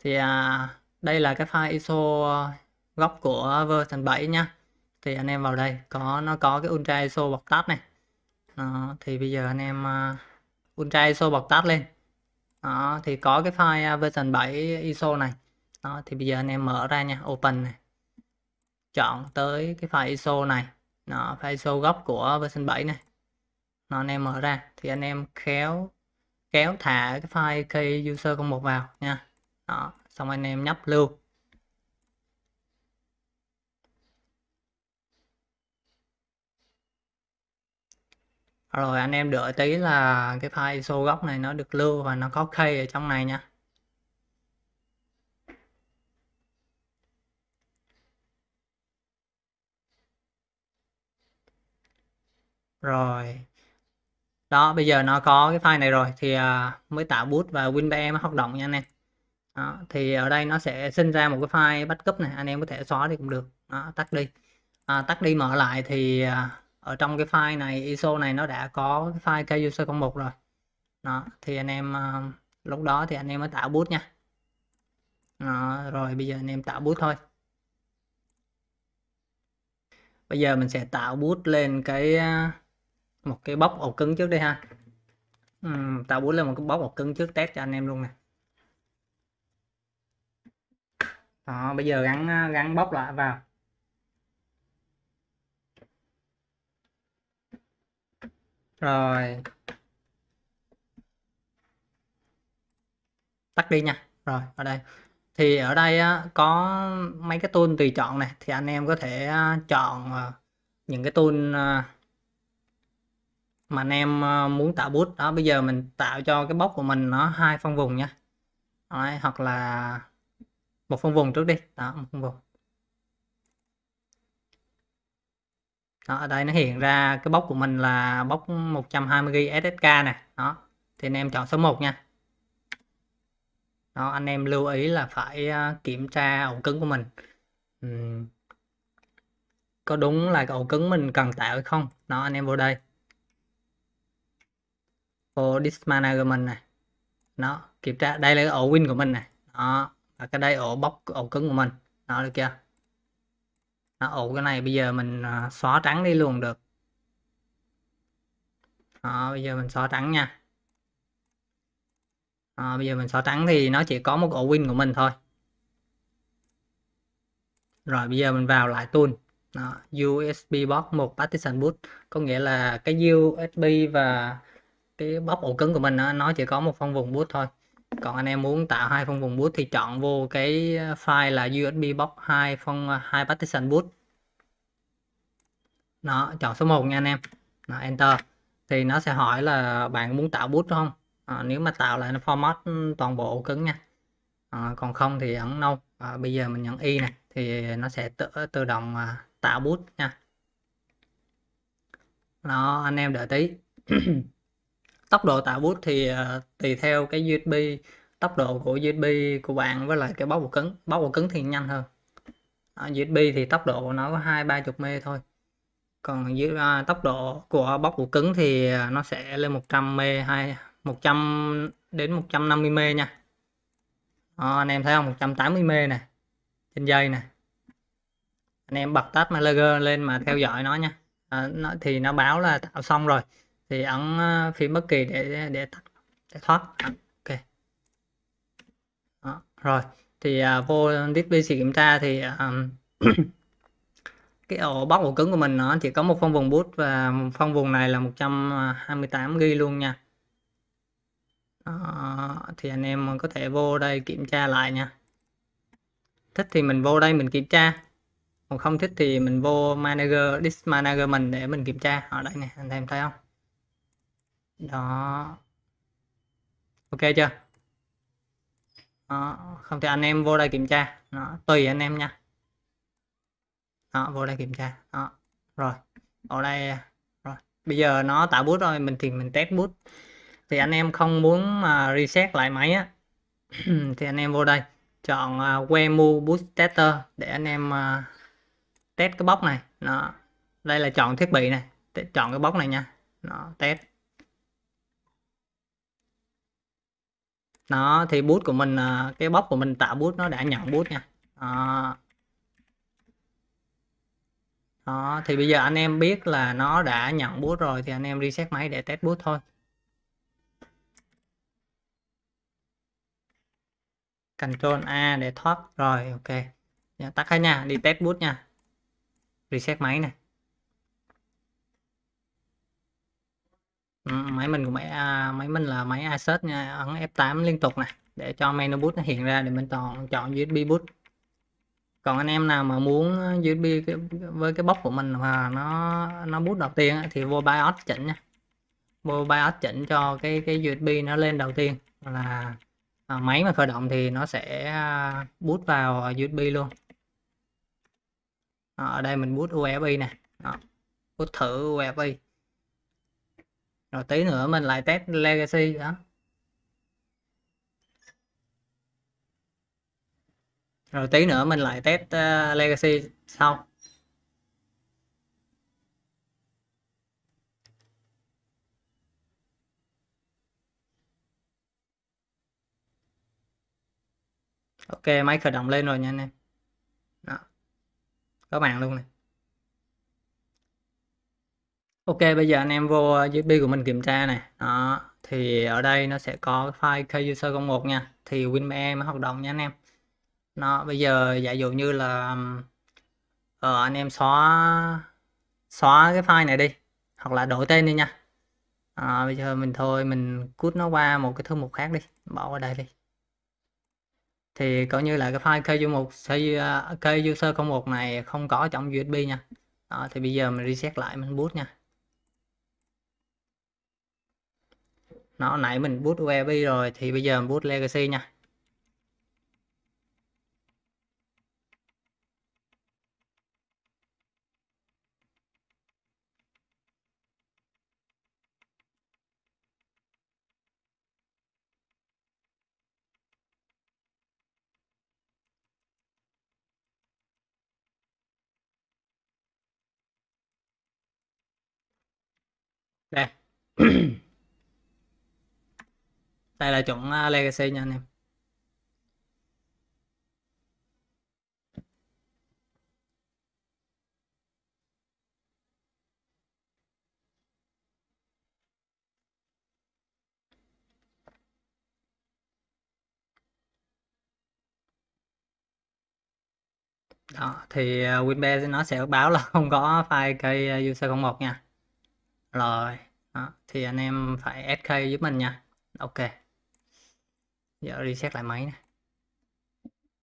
thì à, đây là cái file ISO gốc của version 7 nha thì anh em vào đây có nó có cái ultra ISO bọc tắt này đó, thì bây giờ anh em uh, ultra ISO bọc tắt lên đó, thì có cái file à, version 7 ISO này đó, thì bây giờ anh em mở ra nha open này chọn tới cái file ISO này nó file ISO gốc của version 7 này nó anh em mở ra thì anh em kéo kéo thả cái file key user 01 vào nha đó xong anh em nhấp lưu rồi anh em đợi tí là cái file ISO gốc này nó được lưu và nó có key ở trong này nha rồi đó bây giờ nó có cái file này rồi thì uh, mới tạo boot và WinBM hoạt động nha anh em đó. thì ở đây nó sẽ sinh ra một cái file backup này anh em có thể xóa đi cũng được đó, tắt đi à, tắt đi mở lại thì à, ở trong cái file này ISO này nó đã có cái file KUC01 rồi đó thì anh em à, lúc đó thì anh em mới tạo bút nha đó, rồi bây giờ anh em tạo bút thôi bây giờ mình sẽ tạo bút lên cái à, một cái bóc ổ cứng trước đây ha ừ, tạo bút lên một cái bóc ổ cứng trước test cho anh em luôn nè đó, ờ, bây giờ gắn ờ, gắn bóc lại vào rồi tắt đi nha rồi ở đây thì ở đây có mấy cái tool tùy chọn này thì anh em có thể chọn ờ, những cái tool mà anh em muốn tạo bút đó bây giờ mình tạo cho cái bóc của mình nó hai phân vùng nha Đấy, hoặc là một phân vùng trước đi đó một phân vùng đó, ở đây nó hiện ra cái bốc của mình là bóc 120GB SSK này đó thì anh em chọn số 1 nha đó, anh em lưu ý là phải ờ, kiểm tra ổ cứng của mình ừ. có đúng là cái ổ cứng mình cần tạo hay không đó anh em vô đây vô disk manager này nó kiểm tra đây là cái ổ win của mình này đó là cái đây ổ bóc ổ cứng của mình nó được chưa đó, ổ cái này bây giờ mình à, xóa trắng đi luôn được đó, bây giờ mình xóa trắng nha đó, bây giờ mình xóa trắng thì nó chỉ có một ổ win của mình thôi rồi bây giờ mình vào lại tool đó, USB box một partition boot có nghĩa là cái USB và cái bóc ổ cứng của mình đó, nó chỉ có một phân vùng boot thôi còn anh em muốn tạo hai phong vùng boot thì chọn vô cái ờ, file là USB box hai phong ờ, hai partition boot nó chọn số 1 nha anh em nó enter thì nó sẽ hỏi là bạn muốn tạo boot không à, nếu mà tạo lại nó format ừ, toàn bộ ổ cứng nha à, còn không thì ấn no à, bây giờ mình nhấn y này thì nó sẽ tự tự động tạo boot nha nó anh em đợi tí tốc độ tạo bút thì ờ, tùy theo cái USB tốc độ của USB của bạn với lại cái bóc ổ cứng bóc ổ cứng thì nhanh hơn à, ờ, USB thì tốc độ nó có hai ba chục mê thôi còn dưới à, tốc độ của bóc ổ cứng thì ờ, nó sẽ lên 100 mê hay 100 đến 150 mê nha à, anh em thấy không 180 mê nè trên dây nè anh em bật tắt Malager lên mà theo dõi nó nha à, nó thì nó báo là tạo xong rồi thì ấn ờ, phím bất kỳ để để tắt để thoát ok Đó. rồi thì à, vô thiết bị kiểm tra thì à, cái ổ bóc ổ cứng của mình nó chỉ có một phân vùng bút và phân vùng này là 128 à, GB luôn nha Đó, thì anh em có thể vô đây kiểm tra lại nha thích thì mình vô đây mình kiểm tra còn không thích thì mình vô manager disk manager mình để mình kiểm tra ở đây nè anh em thấy không đó ok chưa đó. không thì anh em vô đây kiểm tra nó tùy anh em nha đó vô đây kiểm tra đó rồi ở đây rồi bây giờ nó tạo bút rồi mình thì mình test bút thì anh em không muốn mà reset lại máy á thì anh em vô đây chọn à, uh, Wemu Boot Tester để anh em à, test cái bóc này nó đây là chọn thiết bị này chọn cái bóc này nha nó test nó thì bút của mình à, cái bóc của mình tạo bút nó đã nhận bút nha đó. đó thì bây giờ anh em biết là nó đã nhận bút rồi thì anh em reset máy để test bút thôi Ctrl A để thoát rồi ok tắt hết nha đi test bút nha reset máy này Ừ, máy mình của máy, a, à, máy mình là máy Asus nha, ấn F8 liên tục này để cho menu boot nó hiện ra để mình chọn chọn USB boot. Còn anh em nào mà muốn USB cái, với cái bóc của mình mà nó nó boot đầu tiên thì vô BIOS chỉnh nha. Vô BIOS chỉnh cho cái cái USB nó lên đầu tiên là à, máy mà khởi động thì nó sẽ à, boot vào USB luôn. Ở đây mình boot USB nè. Đó. Boot thử USB rồi tí nữa mình lại test legacy đó rồi tí nữa mình lại test uh, legacy sau ok máy khởi động lên rồi nha anh em đó có mạng luôn này Ok, bây giờ anh em vô USB ờ, của mình kiểm tra này. Đó, thì ở đây nó sẽ có file kuser01 nha. Thì WinME mới hoạt động nha anh em. Nó bây giờ giả dụ như là ờ, anh em xóa xóa cái file này đi hoặc là đổi tên đi nha. À, bây giờ mình thôi mình cút nó qua một cái thư mục khác đi, bỏ qua đây đi. Thì coi như là cái file KU1 KUser01 ờ, này không có trong USB nha. Đó, thì bây giờ mình reset lại mình boot nha. nó nãy mình boot UEB rồi thì bây giờ mình boot legacy nha đây Đây là chọn à, Legacy nha anh em. Đó, thì à, WinBase nó sẽ báo là không có file cây à, UC01 nha. Rồi, đó, thì anh em phải SK giúp mình nha. Ok giờ reset lại máy này.